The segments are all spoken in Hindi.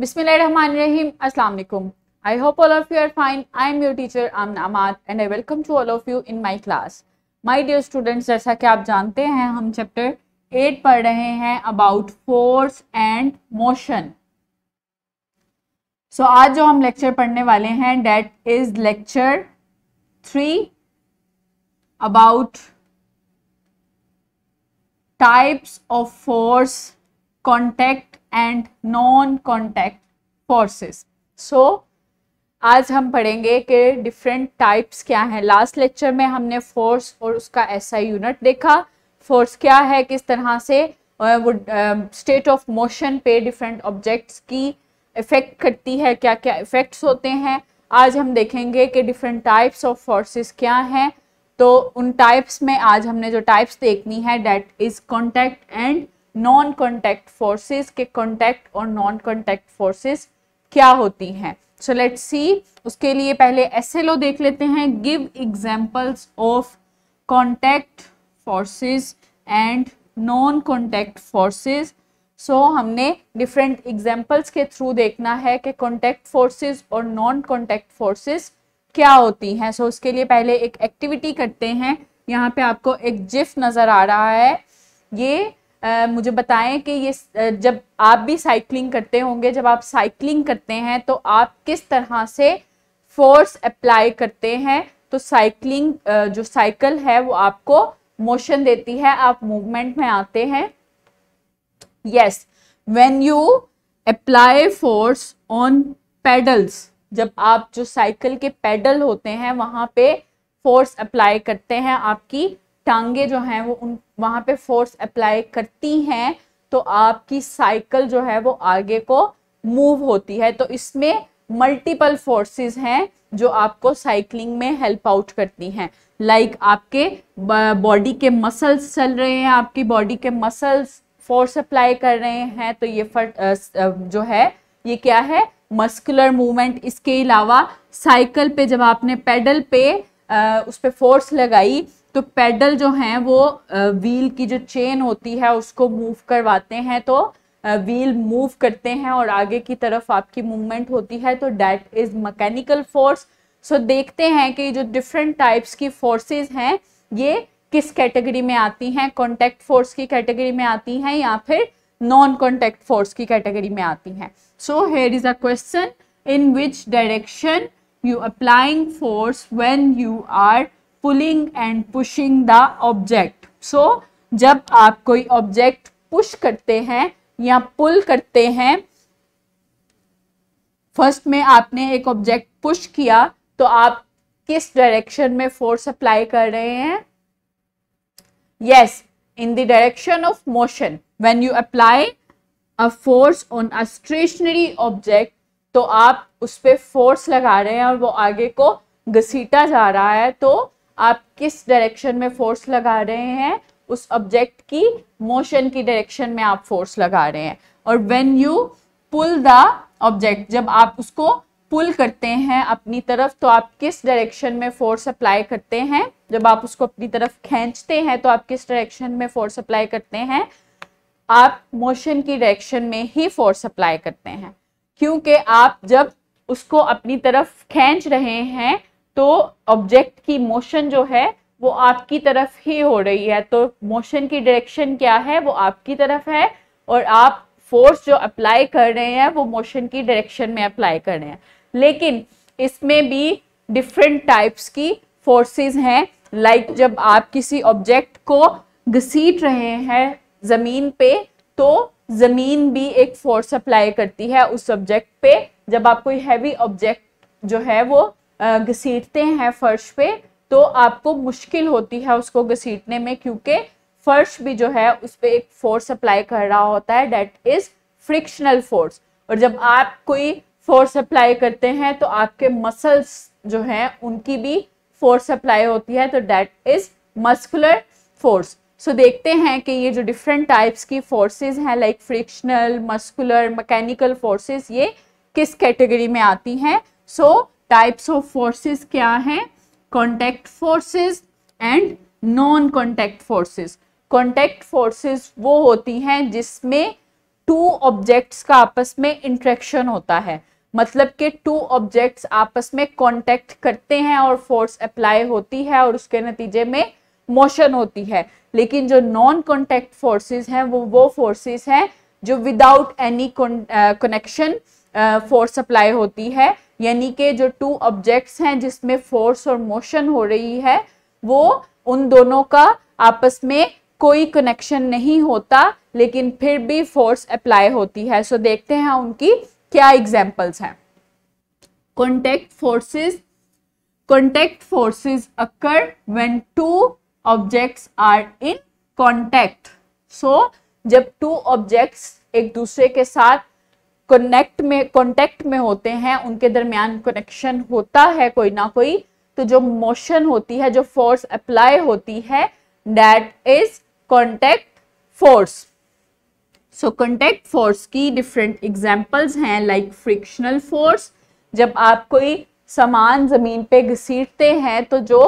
बिस्मिल्लाहिर्रहमानिर्रहीम अस्सलाम I hope all of you fine I am your teacher आम नामाद and I welcome to all of you in my class my dear students जैसा कि आप जानते हैं हम चैप्टर एट पढ़ रहे हैं about force and motion so आज जो हम लेक्चर पढ़ने वाले हैं that is lecture three about types of force contact and non contact forces so आज हम पढ़ेंगे कि डिफरेंट टाइप्स क्या हैं लास्ट लेक्चर में हमने फोर्स और उसका ऐसा यूनिट देखा फोर्स क्या है किस तरह से वो स्टेट ऑफ मोशन पे डिफरेंट ऑब्जेक्ट्स की इफ़ेक्ट करती है क्या क्या इफ़ेक्ट्स होते हैं आज हम देखेंगे कि डिफरेंट टाइप्स ऑफ फोर्सेस क्या हैं तो उन टाइप्स में आज हमने जो टाइप्स देखनी है that is contact and non contact forces के कॉन्टैक्ट और नॉन कॉन्टैक्ट फोर्सेस क्या होती हैं सो लेट सी उसके लिए पहले एस देख लेते हैं give examples of contact forces and non contact forces so हमने डिफरेंट एग्जाम्पल्स के थ्रू देखना है कि कॉन्टैक्ट फोर्सेस और नॉन कॉन्टैक्ट फोर्सेस क्या होती हैं सो so, उसके लिए पहले एक एक्टिविटी करते हैं यहाँ पे आपको एक जिफ नज़र आ रहा है ये आ, मुझे बताएं कि ये जब आप भी साइकिलिंग करते होंगे जब आप साइकिलिंग करते हैं तो आप किस तरह से फोर्स अप्लाई करते हैं तो साइकिलिंग जो साइकिल है वो आपको मोशन देती है आप मूवमेंट में आते हैं yes when you apply force on pedals जब आप जो साइकिल के पेडल होते हैं वहां पे फोर्स अप्लाई करते हैं आपकी टांगे जो हैं वो उन वहाँ पे फोर्स अप्लाई करती हैं तो आपकी साइकिल जो है वो आगे को मूव होती है तो इसमें मल्टीपल फोर्सेस हैं जो आपको साइकिलिंग में हेल्प आउट करती हैं लाइक like आपके बॉडी के मसल्स चल रहे हैं आपकी बॉडी के मसल्स फोर्स अप्लाई कर रहे हैं तो ये फट जो है ये क्या है मस्कुलर मूवमेंट इसके अलावा साइकिल पे जब आपने पेडल पे आ, उस पर फोर्स लगाई तो पैडल जो हैं वो व्हील की जो चेन होती है उसको मूव करवाते हैं तो व्हील मूव करते हैं और आगे की तरफ आपकी मूवमेंट होती है तो that is mechanical force so देखते हैं कि जो डिफरेंट टाइप्स की फोर्सेज हैं ये किस कैटेगरी में आती हैं कॉन्टैक्ट फोर्स की कैटेगरी में आती हैं या फिर नॉन कॉन्टैक्ट फोर्स की कैटेगरी में आती हैं so here is a question in which direction you applying force when you are pulling and pushing the object so जब आप कोई ऑब्जेक्ट पुश करते हैं या पुल करते हैं फर्स्ट में आपने एक ऑब्जेक्ट पुश किया तो आप किस डायरेक्शन में फोर्स अप्लाई कर रहे हैं yes in the direction of motion when you apply a force on a stationary object तो आप उस पर फोर्स लगा रहे हैं और वो आगे को घसीटा जा रहा है तो आप किस डायरेक्शन में फोर्स लगा रहे हैं उस ऑब्जेक्ट की मोशन की डायरेक्शन में आप फोर्स लगा रहे हैं और when you pull the object जब आप उसको पुल करते हैं अपनी तरफ तो आप किस डायरेक्शन में फोर्स अप्लाई करते हैं जब आप उसको अपनी तरफ खींचते हैं तो आप किस डायरेक्शन में फोर्स अप्लाई करते हैं आप मोशन की डायरेक्शन में ही फोर्स अप्लाई करते हैं क्योंकि आप जब उसको अपनी तरफ खींच रहे हैं तो ऑब्जेक्ट की मोशन जो है वो आपकी तरफ ही हो रही है तो मोशन की डायरेक्शन क्या है वो आपकी तरफ है और आप फोर्स जो अप्लाई कर रहे हैं वो मोशन की डायरेक्शन में अप्लाई कर रहे हैं लेकिन इसमें भी डिफरेंट टाइप्स की फोर्सेस हैं लाइक like जब आप किसी ऑब्जेक्ट को घसीट रहे हैं ज़मीन पे तो ज़मीन भी एक फोर्स अप्लाई करती है उस ऑब्जेक्ट पे जब आप कोई हैवी ऑब्जेक्ट जो है वो घसीटते हैं फर्श पे तो आपको मुश्किल होती है उसको घसीटने में क्योंकि फर्श भी जो है उस पर एक फोर्स अप्लाई कर रहा होता है डेट इज फ्रिक्शनल फोर्स और जब आप कोई फोर्स अप्लाई करते हैं तो आपके मसल्स जो हैं उनकी भी फोर्स अप्लाई होती है तो that is muscular force so देखते हैं कि ये जो डिफरेंट टाइप्स की फोर्सेज हैं like frictional muscular mechanical forces ये किस कैटेगरी में आती हैं so so, types of forces क्या हैं contact forces and non contact forces contact forces वो होती हैं जिसमें टू ऑब्जेक्ट्स का आपस में इंट्रैक्शन होता है मतलब कि टू ऑब्जेक्ट्स आपस में कॉन्टेक्ट करते हैं और फोर्स अप्लाई होती है और उसके नतीजे में मोशन होती है लेकिन जो नॉन कॉन्टेक्ट फोर्सेस हैं वो वो फोर्सेस हैं जो without any connection force apply होती है यानी कि जो टू ऑब्जेक्ट्स हैं जिसमें फोर्स और मोशन हो रही है वो उन दोनों का आपस में कोई कनेक्शन नहीं होता लेकिन फिर भी फोर्स अप्लाई होती है सो देखते हैं उनकी क्या एग्जाम्पल्स हैं contact forces contact forces occur when two objects are in contact so जब टू ऑब्जेक्ट्स एक दूसरे के साथ कनेक्ट में कॉन्टेक्ट में होते हैं उनके दरमियान कनेक्शन होता है कोई ना कोई तो जो मोशन होती है जो फोर्स अप्लाई होती है that is contact force so contact force की डिफरेंट एग्जाम्पल्स हैं लाइक फ्रिक्शनल फोर्स जब आप कोई सामान जमीन पे घसीटते हैं तो जो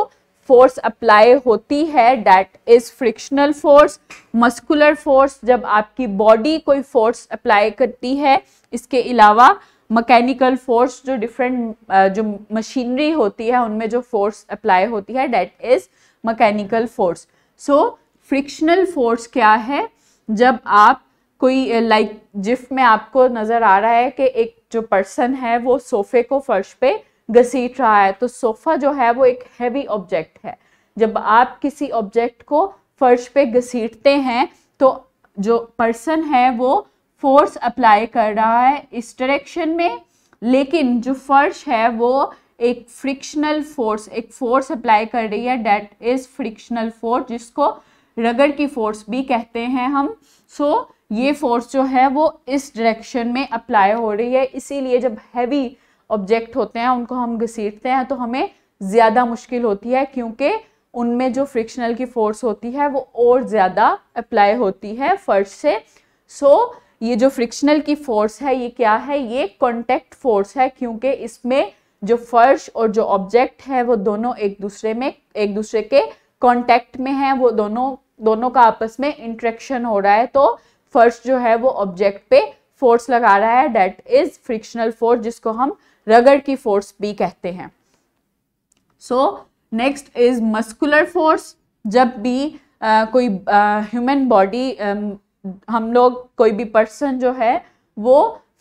फोर्स अप्लाई होती है that is frictional force muscular force जब आपकी बॉडी कोई फोर्स अप्लाई करती है इसके अलावा मकैनिकल फोर्स जो डिफरेंट जो मशीनरी होती है उनमें जो फोर्स अप्लाई होती है that is mechanical force so frictional force क्या है जब आप कोई लाइक like, जिफ में आपको नज़र आ रहा है कि एक जो पर्सन है वो सोफे को फर्श पे घसीट रहा है तो सोफ़ा जो है वो एक हैवी ऑब्जेक्ट है जब आप किसी ऑब्जेक्ट को फर्श पे घसीटते हैं तो जो पर्सन है वो फोर्स अप्लाई कर रहा है इस डायरेक्शन में लेकिन जो फर्श है वो एक फ्रिक्शनल फोर्स एक फोर्स अप्लाई कर रही है डेट इज़ फ्रिक्शनल फोर्स जिसको रगड़ की फोर्स भी कहते हैं हम सो so, ये फोर्स जो है वो इस डायरेक्शन में अप्लाई हो रही है इसीलिए जब हैवी ऑब्जेक्ट होते हैं उनको हम घसीटते हैं तो हमें ज़्यादा मुश्किल होती है क्योंकि उनमें जो फ्रिक्शनल की फोर्स होती है वो और ज़्यादा अप्लाई होती है फर्श से सो so, ये जो फ्रिक्शनल की फोर्स है ये क्या है ये कॉन्टेक्ट फोर्स है क्योंकि इसमें जो फर्श और जो ऑब्जेक्ट है वो दोनों एक दूसरे में एक दूसरे के कॉन्टेक्ट में है वो दोनों दोनों का आपस में इंट्रैक्शन हो रहा है तो फर्श जो है वो ऑब्जेक्ट पे फोर्स लगा रहा है डेट इज़ फ्रिक्शनल फोर्स जिसको हम रगड़ की फोर्स भी कहते हैं so next is muscular force जब भी uh, कोई ह्यूमन बॉडी हम लोग कोई भी पर्सन जो है वो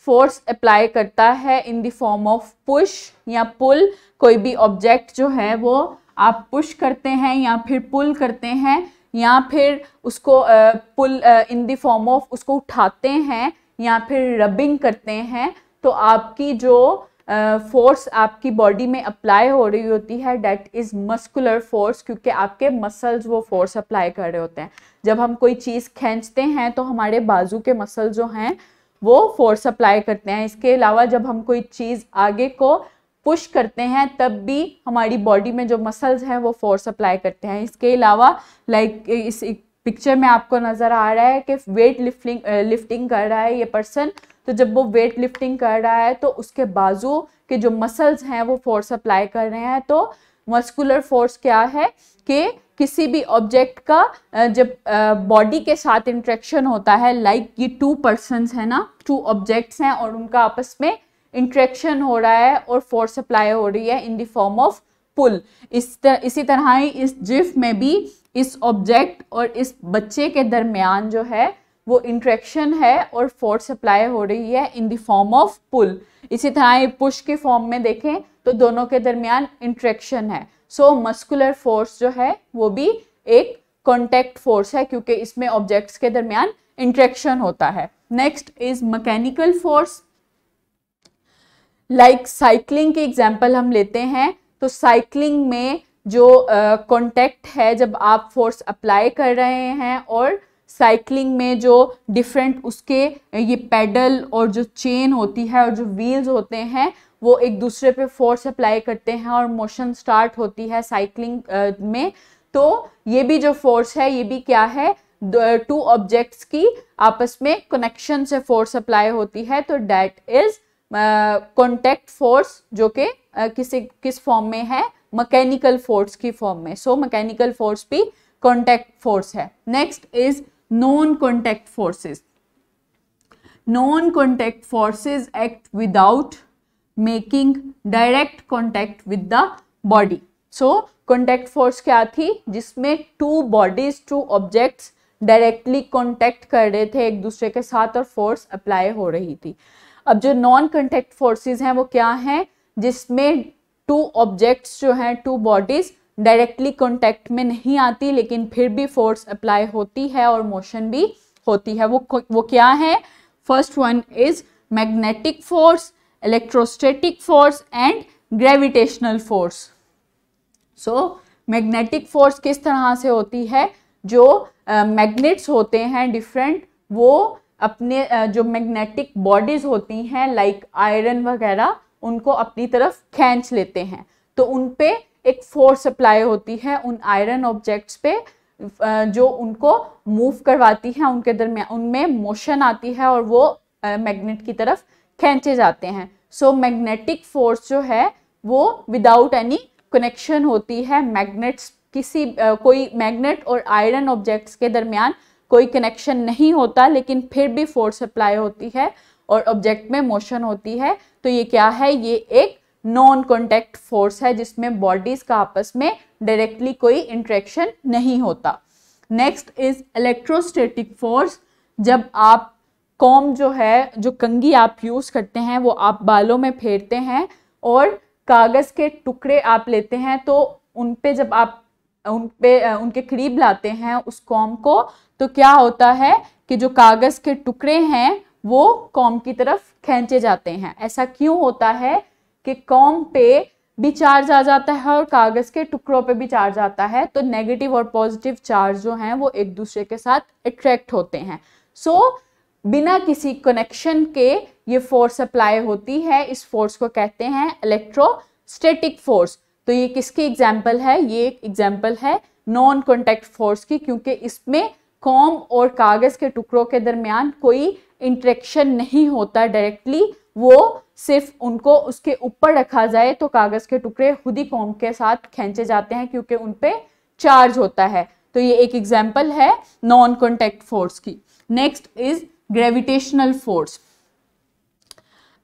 फोर्स अप्लाई करता है in the form of push या पुल कोई भी ऑब्जेक्ट जो है वो आप पुश करते हैं या फिर पुल करते हैं या फिर उसको pull in the form of उसको उठाते हैं या फिर रबिंग करते हैं तो आपकी जो फोर्स uh, आपकी बॉडी में अप्लाई हो रही होती है डेट इज़ मस्कुलर फोर्स क्योंकि आपके मसल्स वो फोर्स अप्लाई कर रहे होते हैं जब हम कोई चीज़ खींचते हैं तो हमारे बाजू के मसल जो हैं वो फोर्स अप्लाई करते हैं इसके अलावा जब हम कोई चीज़ आगे को पुश करते हैं तब भी हमारी बॉडी में जो मसल्स हैं वो फोर्स अप्लाई करते हैं इसके अलावा लाइक इस पिक्चर में आपको नज़र आ रहा है कि वेट लिफ्टिंग लिफ्टिंग कर रहा है ये पर्सन तो जब वो वेट लिफ्टिंग कर रहा है तो उसके बाजू के जो मसल्स हैं वो फोर्स अप्लाई कर रहे हैं तो मस्कुलर फोर्स क्या है कि किसी भी ऑब्जेक्ट का जब बॉडी के साथ इंट्रैक्शन होता है लाइक ये टू पर्सनस है ना टू ऑब्जेक्ट्स हैं और उनका आपस में इंट्रैक्शन हो रहा है और फोर्स अप्लाई हो रही है in the form of pull इस तर, इसी तरह ही इस जिफ में भी इस ऑब्जेक्ट और इस बच्चे के दरमियान जो है वो इंट्रैक्शन है और फोर्स अप्लाई हो रही है in the form of pull इसी तरह पुश के फॉर्म में देखें तो दोनों के दरमियान इंट्रैक्शन है सो मस्कुलर फोर्स जो है वो भी एक कॉन्टेक्ट फोर्स है क्योंकि इसमें ऑब्जेक्ट्स के दरमियान इंट्रैक्शन होता है next is mechanical force like cycling की एग्जाम्पल हम लेते हैं तो साइकिलिंग में जो कॉन्टैक्ट uh, है जब आप फोर्स अप्लाई कर रहे हैं और साइकिलिंग में जो डिफरेंट उसके ये पैडल और जो चेन होती है और जो व्हील्स होते हैं वो एक दूसरे पे फोर्स अप्लाई करते हैं और मोशन स्टार्ट होती है साइकिलिंग में तो ये भी जो फोर्स है ये भी क्या है टू ऑब्जेक्ट्स की आपस में कनेक्शन से फोर्स अप्लाई होती है तो डैट इज कॉन्टेक्ट फोर्स जो कि किसी किस फॉर्म में है मकैनिकल फोर्स की फॉर्म में सो मकैनिकल फोर्स भी कॉन्टैक्ट फोर्स है next is non contact forces non contact forces act without making direct contact with the body so contact force क्या थी जिसमें two bodies two objects directly contact कर रहे थे एक दूसरे के साथ और फोर्स अप्लाई हो रही थी अब जो नॉन कॉन्टैक्ट फोर्सेज हैं वो क्या हैं जिसमें टू ऑब्जेक्ट्स जो हैं टू बॉडीज डायरेक्टली कॉन्टैक्ट में नहीं आती लेकिन फिर भी फोर्स अप्लाई होती है और मोशन भी होती है वो वो क्या है first one is magnetic force electrostatic force and gravitational force so magnetic force किस तरह से होती है जो मैग्नेट्स uh, होते हैं डिफरेंट वो अपने uh, जो मैग्नेटिक बॉडीज होती हैं लाइक आयरन वगैरह उनको अपनी तरफ खींच लेते हैं तो उन पे एक फोर्स अप्लाई होती है उन आयरन ऑब्जेक्ट्स पे जो उनको मूव करवाती है उनके दरमियान उनमें मोशन आती है और वो मैग्नेट की तरफ खींचे जाते हैं सो मैग्नेटिक फोर्स जो है वो विदाउट एनी कनेक्शन होती है मैग्नेट्स किसी कोई मैग्नेट और आयरन ऑब्जेक्ट्स के दरमियान कोई कनेक्शन नहीं होता लेकिन फिर भी फोर्स अप्लाई होती है और ऑब्जेक्ट में मोशन होती है तो ये क्या है ये एक नॉन कॉन्टैक्ट फोर्स है जिसमें बॉडीज का आपस में डायरेक्टली कोई इंट्रैक्शन नहीं होता नेक्स्ट इज इलेक्ट्रोस्टेटिक फोर्स जब आप कॉम जो है जो कंगी आप यूज़ करते हैं वो आप बालों में फेरते हैं और कागज़ के टुकड़े आप लेते हैं तो उन पे जब आप उन पे उनके करीब लाते हैं उस कॉम को तो क्या होता है कि जो कागज़ के टुकड़े हैं वो कॉम की तरफ खींचे जाते हैं ऐसा क्यों होता है कि कॉम पे भी चार्ज आ जाता है और कागज के टुकड़ों पे भी चार्ज आता है तो नेगेटिव और पॉजिटिव चार्ज जो हैं वो एक दूसरे के साथ अट्रैक्ट होते हैं सो so, बिना किसी कनेक्शन के ये फोर्स अप्लाई होती है इस फोर्स को कहते हैं इलेक्ट्रोस्टेटिक फोर्स तो ये किसकी एग्जाम्पल है ये एक एग्जाम्पल है नॉन कॉन्टेक्ट फोर्स की क्योंकि इसमें कॉम और कागज़ के टुकड़ों के दरमियान कोई इंट्रेक्शन नहीं होता डायरेक्टली वो सिर्फ उनको उसके ऊपर रखा जाए तो कागज़ के टुकड़े खुद ही कॉम के साथ खींचे जाते हैं क्योंकि उन पर चार्ज होता है तो ये एक एग्जाम्पल है नॉन कॉन्टेक्ट फोर्स की नेक्स्ट इज ग्रेविटेशनल फोर्स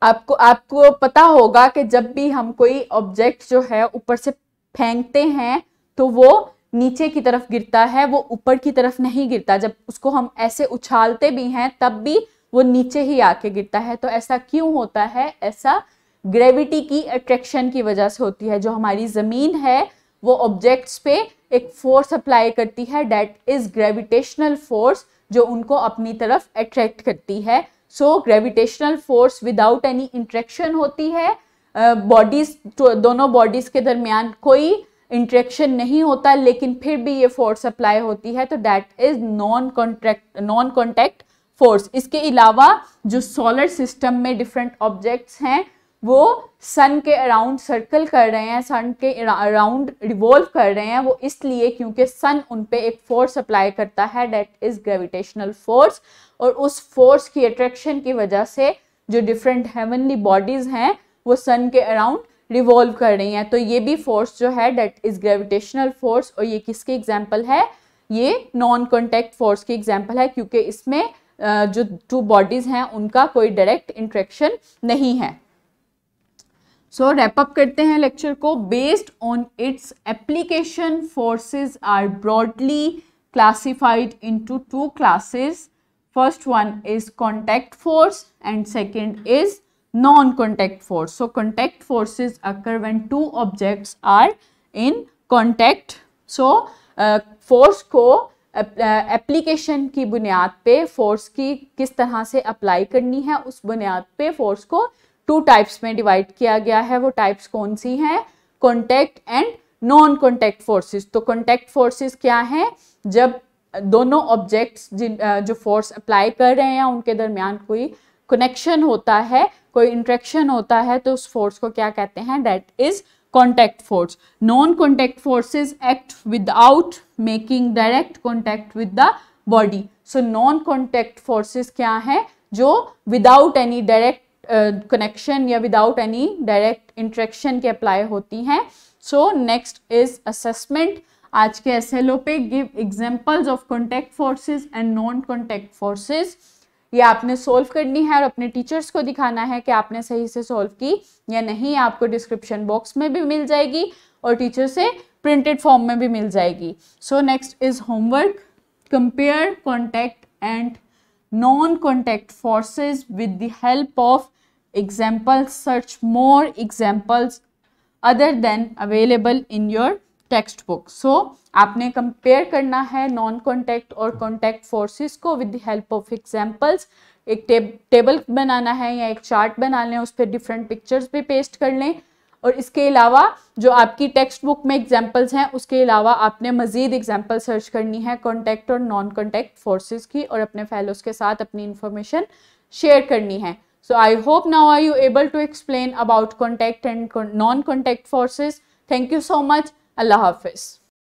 आपको आपको पता होगा कि जब भी हम कोई ऑब्जेक्ट जो है ऊपर से फेंकते हैं तो वो नीचे की तरफ गिरता है वो ऊपर की तरफ नहीं गिरता जब उसको हम ऐसे उछालते भी हैं तब भी वो नीचे ही आके गिरता है तो ऐसा क्यों होता है ऐसा ग्रेविटी की अट्रैक्शन की वजह से होती है जो हमारी ज़मीन है वो ऑब्जेक्ट्स पे एक फोर्स अप्लाई करती है डैट इज़ ग्रेविटेशनल फोर्स जो उनको अपनी तरफ अट्रैक्ट करती है so gravitational force without any interaction होती है बॉडीज uh, तो दोनों बॉडीज़ के दरमियान कोई इंट्रैक्शन नहीं होता लेकिन फिर भी ये फोर्स अप्लाई होती है तो that is non contract non contact force इसके अलावा जो सोलर सिस्टम में डिफरेंट ऑब्जेक्ट्स हैं वो सन के अराउंड सर्कल कर रहे हैं सन के अराउंड रिवॉल्व कर रहे हैं वो इसलिए क्योंकि सन उन पर एक फोर्स अप्लाई करता है डेट इज़ ग्रेविटेशनल फोर्स और उस फोर्स की अट्रैक्शन की वजह से जो डिफरेंट हेवनली बॉडीज़ हैं वो सन के अराउंड रिवॉल्व कर रही हैं तो ये भी फोर्स जो है डेट इज़ ग्रेविटेशनल फोर्स और ये किसकी एग्जाम्पल है ये नॉन कॉन्टेक्ट फोर्स की एग्जाम्पल है क्योंकि इसमें जो टू बॉडीज हैं उनका कोई डायरेक्ट इंट्रेक्शन नहीं है सो अप करते हैं लेक्चर को based on its application forces are broadly classified into two classes first one is contact force and second is non contact force so contact forces occur when two objects are in contact so force को एप्लीकेशन की बुनियाद पे फोर्स की किस तरह से अप्लाई करनी है उस बुनियाद पे फोर्स को टू टाइप्स में डिवाइड किया गया है वो टाइप्स कौन सी हैं contact and non contact forces तो कॉन्टैक्ट फोर्सेस क्या हैं जब दोनों ऑब्जेक्ट्स जिन जो फोर्स अप्लाई कर रहे हैं उनके दरमियान कोई कनेक्शन होता है कोई इंट्रेक्शन होता है तो उस फोर्स को क्या कहते हैं that is contact force. Non-contact forces act without making direct contact with the body. So non-contact forces क्या है जो without any direct connection uh, या विदाउट एनी डायरेक्ट इंट्रैक्शन के अप्लाई होती हैं सो नेक्स्ट इज असेसमेंट आज के एस पे give examples of contact forces and non contact forces ये आपने सोल्व करनी है और अपने टीचर्स को दिखाना है कि आपने सही से सोल्व की या नहीं आपको डिस्क्रिप्शन बॉक्स में भी मिल जाएगी और टीचर से प्रिंटेड फॉर्म में भी मिल जाएगी so next is homework compare contact and non contact forces with the help of example search more examples other than available in your text book so आपने कंपेयर करना है नॉन कॉन्टैक्ट और कॉन्टैक्ट फोर्सेस को with the help of examples एक टेब, टेबल बनाना है या एक चार्ट बना लें उस पर डिफरेंट पिक्चर्स भी पेस्ट कर लें और इसके अलावा जो आपकी टेक्स्ट बुक में एग्जाम्पल्स हैं उसके अलावा आपने मज़ीद एग्जाम्पल सर्च करनी है कॉन्टैक्ट और नॉन कॉन्टैक्ट फोर्सेज की और अपने फेलोज़ के साथ अपनी इन्फॉर्मेशन शेयर करनी है so I hope now I you able to explain about contact and non contact forces thank you so much अल्लाह हाफिज़